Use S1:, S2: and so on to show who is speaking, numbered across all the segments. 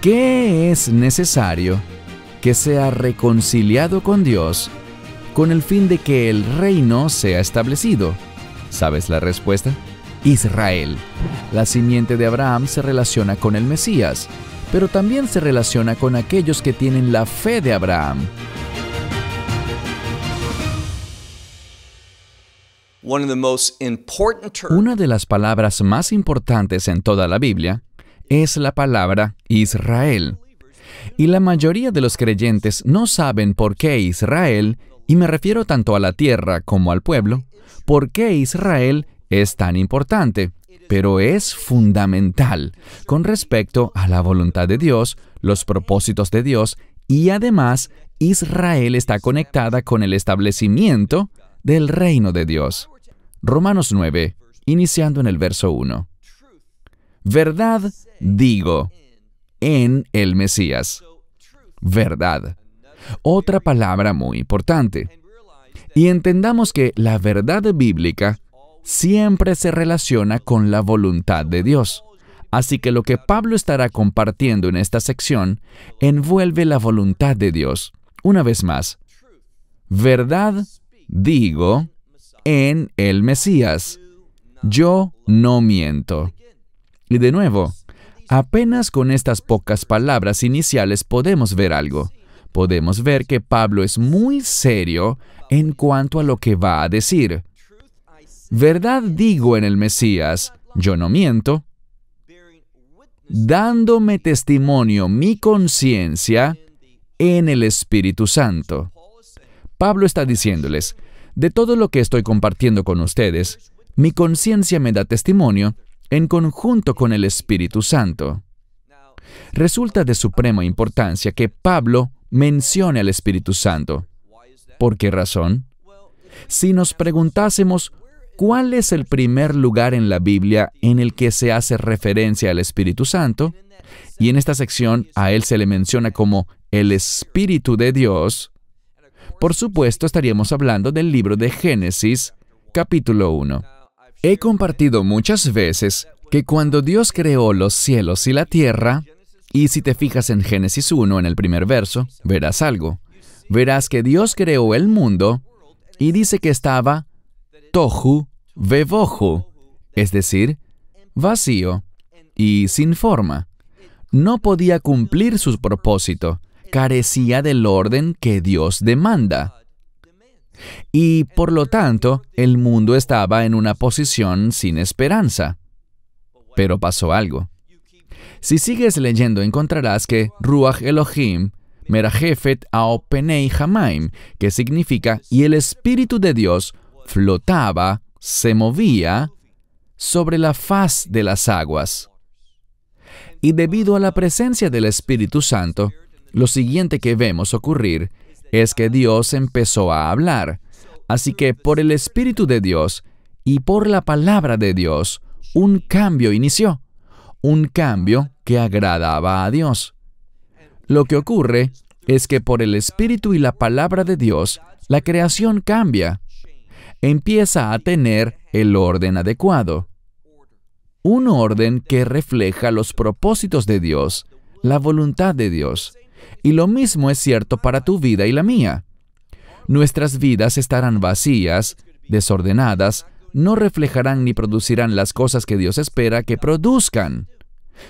S1: ¿Qué es necesario que sea reconciliado con Dios con el fin de que el reino sea establecido. ¿Sabes la respuesta? Israel. La simiente de Abraham se relaciona con el Mesías, pero también se relaciona con aquellos que tienen la fe de Abraham. Una de las palabras más importantes en toda la Biblia es la palabra Israel. Y la mayoría de los creyentes no saben por qué Israel, y me refiero tanto a la tierra como al pueblo, por qué Israel es tan importante, pero es fundamental con respecto a la voluntad de Dios, los propósitos de Dios, y además Israel está conectada con el establecimiento del reino de Dios. Romanos 9, iniciando en el verso 1. Verdad digo en el Mesías. Verdad. Otra palabra muy importante. Y entendamos que la verdad bíblica siempre se relaciona con la voluntad de Dios. Así que lo que Pablo estará compartiendo en esta sección envuelve la voluntad de Dios. Una vez más, verdad digo en el Mesías. Yo no miento. Y de nuevo, apenas con estas pocas palabras iniciales podemos ver algo. Podemos ver que Pablo es muy serio en cuanto a lo que va a decir. Verdad digo en el Mesías, yo no miento, dándome testimonio mi conciencia en el Espíritu Santo. Pablo está diciéndoles, de todo lo que estoy compartiendo con ustedes, mi conciencia me da testimonio en conjunto con el Espíritu Santo. Resulta de suprema importancia que Pablo mencione al Espíritu Santo. ¿Por qué razón? Si nos preguntásemos cuál es el primer lugar en la Biblia en el que se hace referencia al Espíritu Santo, y en esta sección a él se le menciona como el Espíritu de Dios, por supuesto estaríamos hablando del libro de Génesis, capítulo 1. He compartido muchas veces que cuando Dios creó los cielos y la tierra, y si te fijas en Génesis 1, en el primer verso, verás algo. Verás que Dios creó el mundo y dice que estaba tohu vebohu, es decir, vacío y sin forma. No podía cumplir su propósito, carecía del orden que Dios demanda y por lo tanto el mundo estaba en una posición sin esperanza. Pero pasó algo. Si sigues leyendo encontrarás que Ruach Elohim, Merajefet Aopenei Hamaim, que significa y el Espíritu de Dios flotaba, se movía sobre la faz de las aguas. Y debido a la presencia del Espíritu Santo, lo siguiente que vemos ocurrir es que Dios empezó a hablar. Así que por el Espíritu de Dios y por la palabra de Dios, un cambio inició. Un cambio que agradaba a Dios. Lo que ocurre es que por el Espíritu y la palabra de Dios, la creación cambia. Empieza a tener el orden adecuado. Un orden que refleja los propósitos de Dios, la voluntad de Dios. Y lo mismo es cierto para tu vida y la mía. Nuestras vidas estarán vacías, desordenadas, no reflejarán ni producirán las cosas que Dios espera que produzcan.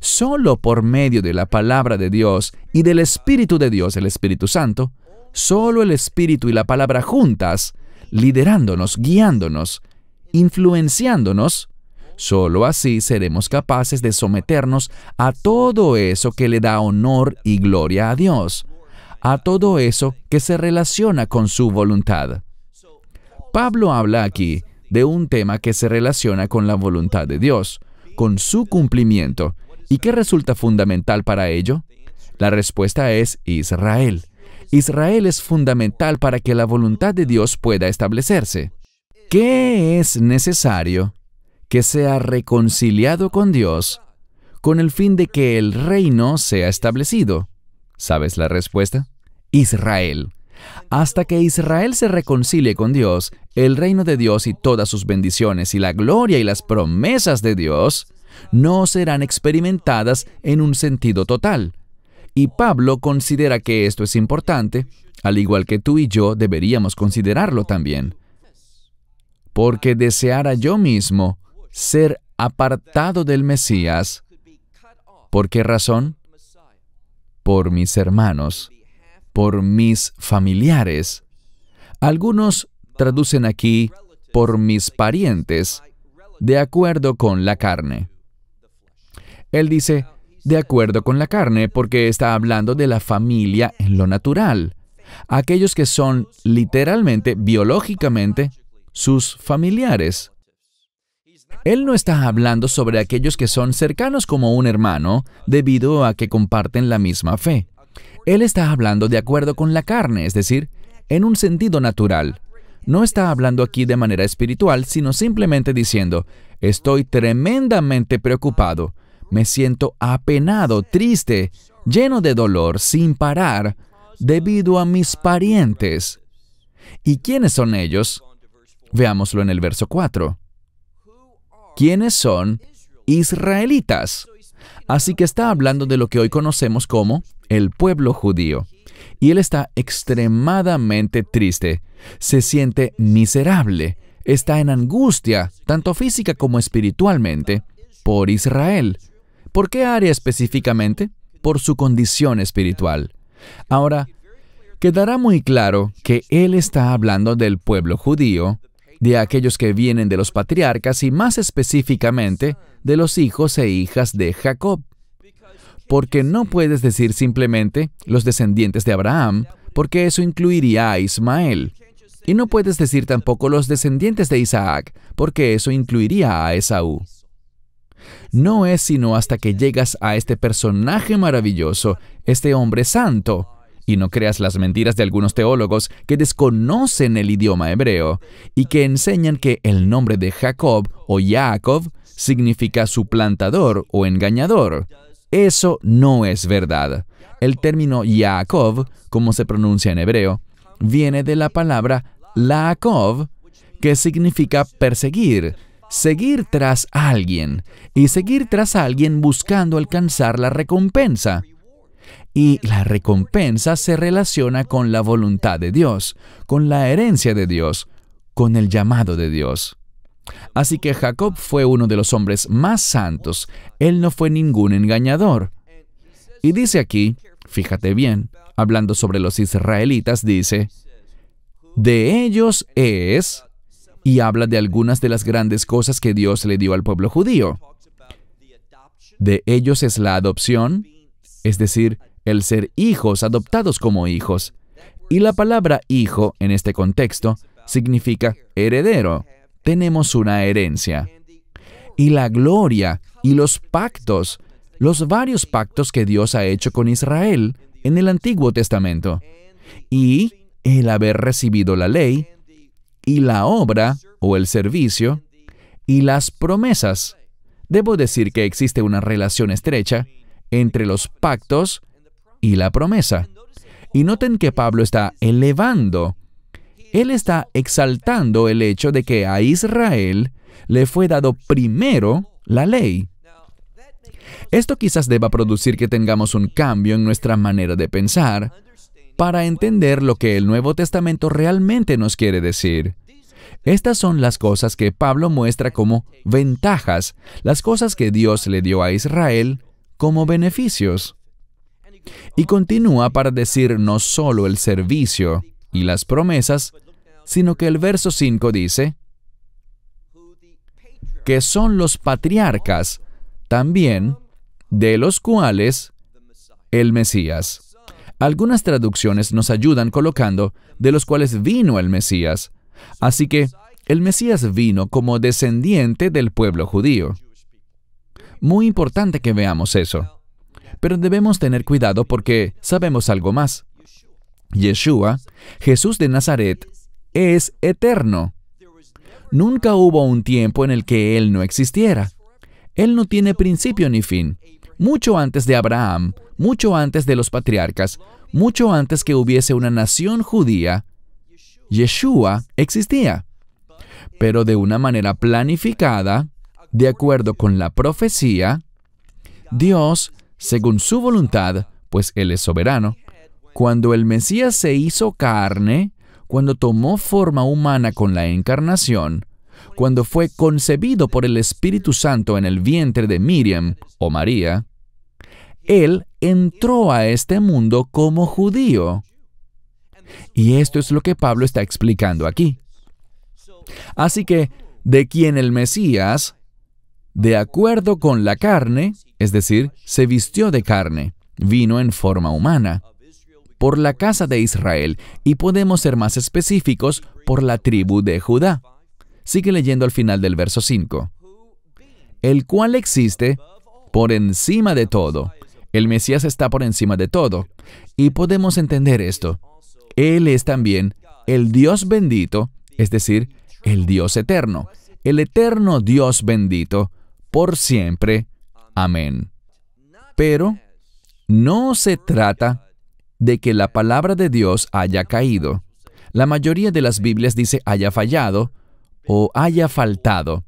S1: Solo por medio de la palabra de Dios y del Espíritu de Dios, el Espíritu Santo, solo el Espíritu y la palabra juntas, liderándonos, guiándonos, influenciándonos, Solo así seremos capaces de someternos a todo eso que le da honor y gloria a Dios, a todo eso que se relaciona con su voluntad. Pablo habla aquí de un tema que se relaciona con la voluntad de Dios, con su cumplimiento. ¿Y qué resulta fundamental para ello? La respuesta es Israel. Israel es fundamental para que la voluntad de Dios pueda establecerse. ¿Qué es necesario que sea reconciliado con Dios con el fin de que el reino sea establecido. ¿Sabes la respuesta? Israel. Hasta que Israel se reconcilie con Dios, el reino de Dios y todas sus bendiciones y la gloria y las promesas de Dios no serán experimentadas en un sentido total. Y Pablo considera que esto es importante, al igual que tú y yo deberíamos considerarlo también. Porque deseara yo mismo ser apartado del Mesías. ¿Por qué razón? Por mis hermanos, por mis familiares. Algunos traducen aquí por mis parientes, de acuerdo con la carne. Él dice, de acuerdo con la carne, porque está hablando de la familia en lo natural, aquellos que son literalmente, biológicamente, sus familiares. Él no está hablando sobre aquellos que son cercanos como un hermano debido a que comparten la misma fe. Él está hablando de acuerdo con la carne, es decir, en un sentido natural. No está hablando aquí de manera espiritual, sino simplemente diciendo, estoy tremendamente preocupado, me siento apenado, triste, lleno de dolor, sin parar, debido a mis parientes. ¿Y quiénes son ellos? Veámoslo en el verso 4 quienes son israelitas. Así que está hablando de lo que hoy conocemos como el pueblo judío. Y él está extremadamente triste, se siente miserable, está en angustia, tanto física como espiritualmente, por Israel. ¿Por qué área específicamente? Por su condición espiritual. Ahora, quedará muy claro que él está hablando del pueblo judío de aquellos que vienen de los patriarcas y más específicamente de los hijos e hijas de Jacob. Porque no puedes decir simplemente los descendientes de Abraham, porque eso incluiría a Ismael. Y no puedes decir tampoco los descendientes de Isaac, porque eso incluiría a Esaú. No es sino hasta que llegas a este personaje maravilloso, este hombre santo, y no creas las mentiras de algunos teólogos que desconocen el idioma hebreo y que enseñan que el nombre de Jacob o Yaakov significa suplantador o engañador. Eso no es verdad. El término Yaakov, como se pronuncia en hebreo, viene de la palabra Laakov, que significa perseguir, seguir tras alguien, y seguir tras alguien buscando alcanzar la recompensa. Y la recompensa se relaciona con la voluntad de Dios, con la herencia de Dios, con el llamado de Dios. Así que Jacob fue uno de los hombres más santos, él no fue ningún engañador. Y dice aquí, fíjate bien, hablando sobre los israelitas, dice, de ellos es, y habla de algunas de las grandes cosas que Dios le dio al pueblo judío. De ellos es la adopción, es decir, el ser hijos adoptados como hijos. Y la palabra hijo en este contexto significa heredero. Tenemos una herencia. Y la gloria y los pactos, los varios pactos que Dios ha hecho con Israel en el Antiguo Testamento. Y el haber recibido la ley y la obra o el servicio y las promesas. Debo decir que existe una relación estrecha entre los pactos y la promesa. Y noten que Pablo está elevando, él está exaltando el hecho de que a Israel le fue dado primero la ley. Esto quizás deba producir que tengamos un cambio en nuestra manera de pensar para entender lo que el Nuevo Testamento realmente nos quiere decir. Estas son las cosas que Pablo muestra como ventajas, las cosas que Dios le dio a Israel como beneficios. Y continúa para decir no solo el servicio y las promesas, sino que el verso 5 dice, que son los patriarcas también, de los cuales el Mesías. Algunas traducciones nos ayudan colocando, de los cuales vino el Mesías. Así que, el Mesías vino como descendiente del pueblo judío. Muy importante que veamos eso. Pero debemos tener cuidado porque sabemos algo más. Yeshua, Jesús de Nazaret, es eterno. Nunca hubo un tiempo en el que Él no existiera. Él no tiene principio ni fin. Mucho antes de Abraham, mucho antes de los patriarcas, mucho antes que hubiese una nación judía, Yeshua existía. Pero de una manera planificada, de acuerdo con la profecía, Dios, según su voluntad, pues Él es soberano, cuando el Mesías se hizo carne, cuando tomó forma humana con la encarnación, cuando fue concebido por el Espíritu Santo en el vientre de Miriam o María, Él entró a este mundo como judío. Y esto es lo que Pablo está explicando aquí. Así que, de quien el Mesías, de acuerdo con la carne, es decir, se vistió de carne, vino en forma humana, por la casa de Israel, y podemos ser más específicos, por la tribu de Judá. Sigue leyendo al final del verso 5. El cual existe por encima de todo. El Mesías está por encima de todo. Y podemos entender esto. Él es también el Dios bendito, es decir, el Dios eterno. El eterno Dios bendito por siempre. Amén. Pero no se trata de que la palabra de Dios haya caído. La mayoría de las Biblias dice haya fallado o haya faltado,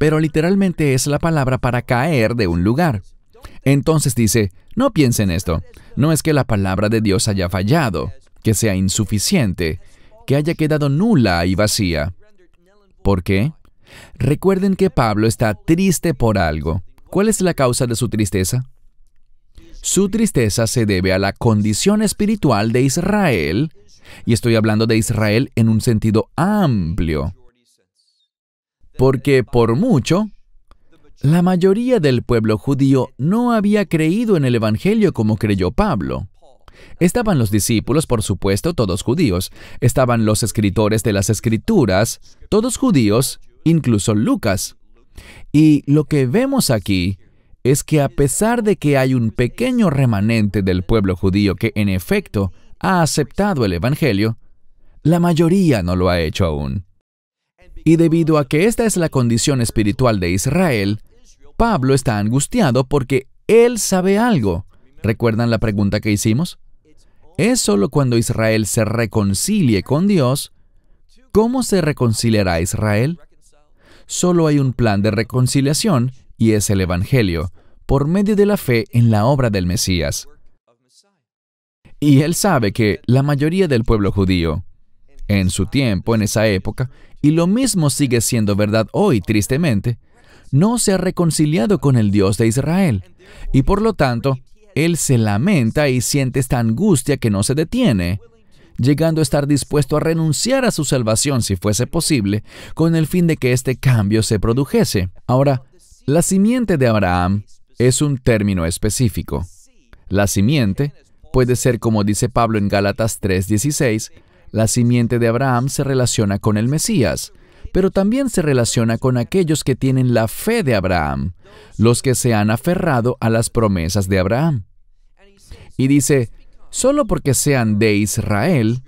S1: pero literalmente es la palabra para caer de un lugar. Entonces dice, no piensen esto, no es que la palabra de Dios haya fallado, que sea insuficiente, que haya quedado nula y vacía. ¿Por qué? Recuerden que Pablo está triste por algo. ¿Cuál es la causa de su tristeza? Su tristeza se debe a la condición espiritual de Israel, y estoy hablando de Israel en un sentido amplio, porque por mucho, la mayoría del pueblo judío no había creído en el Evangelio como creyó Pablo. Estaban los discípulos, por supuesto, todos judíos. Estaban los escritores de las escrituras, todos judíos, incluso Lucas. Y lo que vemos aquí es que a pesar de que hay un pequeño remanente del pueblo judío que en efecto ha aceptado el Evangelio, la mayoría no lo ha hecho aún. Y debido a que esta es la condición espiritual de Israel, Pablo está angustiado porque él sabe algo. ¿Recuerdan la pregunta que hicimos? Es solo cuando Israel se reconcilie con Dios. ¿Cómo se reconciliará Israel? solo hay un plan de reconciliación y es el Evangelio, por medio de la fe en la obra del Mesías. Y él sabe que la mayoría del pueblo judío, en su tiempo, en esa época, y lo mismo sigue siendo verdad hoy, tristemente, no se ha reconciliado con el Dios de Israel. Y por lo tanto, él se lamenta y siente esta angustia que no se detiene llegando a estar dispuesto a renunciar a su salvación si fuese posible, con el fin de que este cambio se produjese. Ahora, la simiente de Abraham es un término específico. La simiente puede ser, como dice Pablo en Gálatas 3:16, la simiente de Abraham se relaciona con el Mesías, pero también se relaciona con aquellos que tienen la fe de Abraham, los que se han aferrado a las promesas de Abraham. Y dice, Solo porque sean de Israel,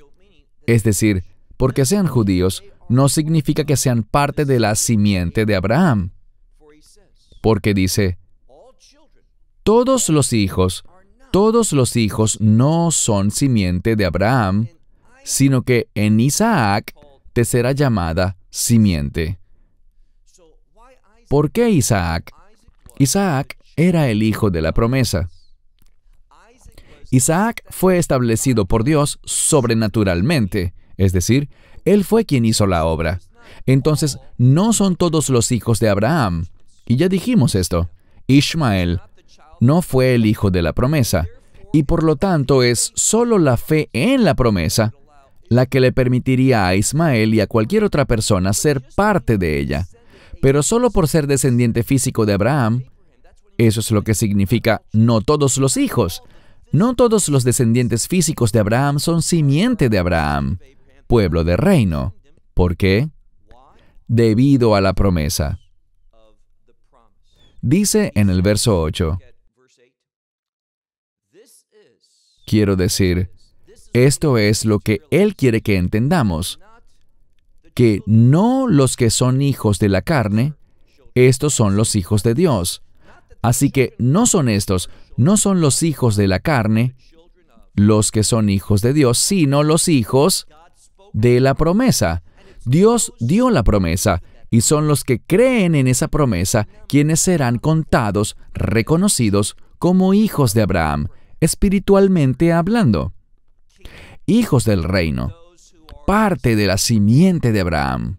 S1: es decir, porque sean judíos, no significa que sean parte de la simiente de Abraham. Porque dice, todos los hijos, todos los hijos no son simiente de Abraham, sino que en Isaac te será llamada simiente. ¿Por qué Isaac? Isaac era el hijo de la promesa. Isaac fue establecido por Dios sobrenaturalmente, es decir, él fue quien hizo la obra. Entonces, no son todos los hijos de Abraham. Y ya dijimos esto. ismael no fue el hijo de la promesa, y por lo tanto es solo la fe en la promesa la que le permitiría a Ismael y a cualquier otra persona ser parte de ella. Pero solo por ser descendiente físico de Abraham, eso es lo que significa no todos los hijos. No todos los descendientes físicos de Abraham son simiente de Abraham, pueblo de reino. ¿Por qué? Debido a la promesa. Dice en el verso 8, quiero decir, esto es lo que Él quiere que entendamos, que no los que son hijos de la carne, estos son los hijos de Dios, Así que no son estos, no son los hijos de la carne los que son hijos de Dios, sino los hijos de la promesa. Dios dio la promesa y son los que creen en esa promesa quienes serán contados, reconocidos como hijos de Abraham, espiritualmente hablando. Hijos del reino, parte de la simiente de Abraham.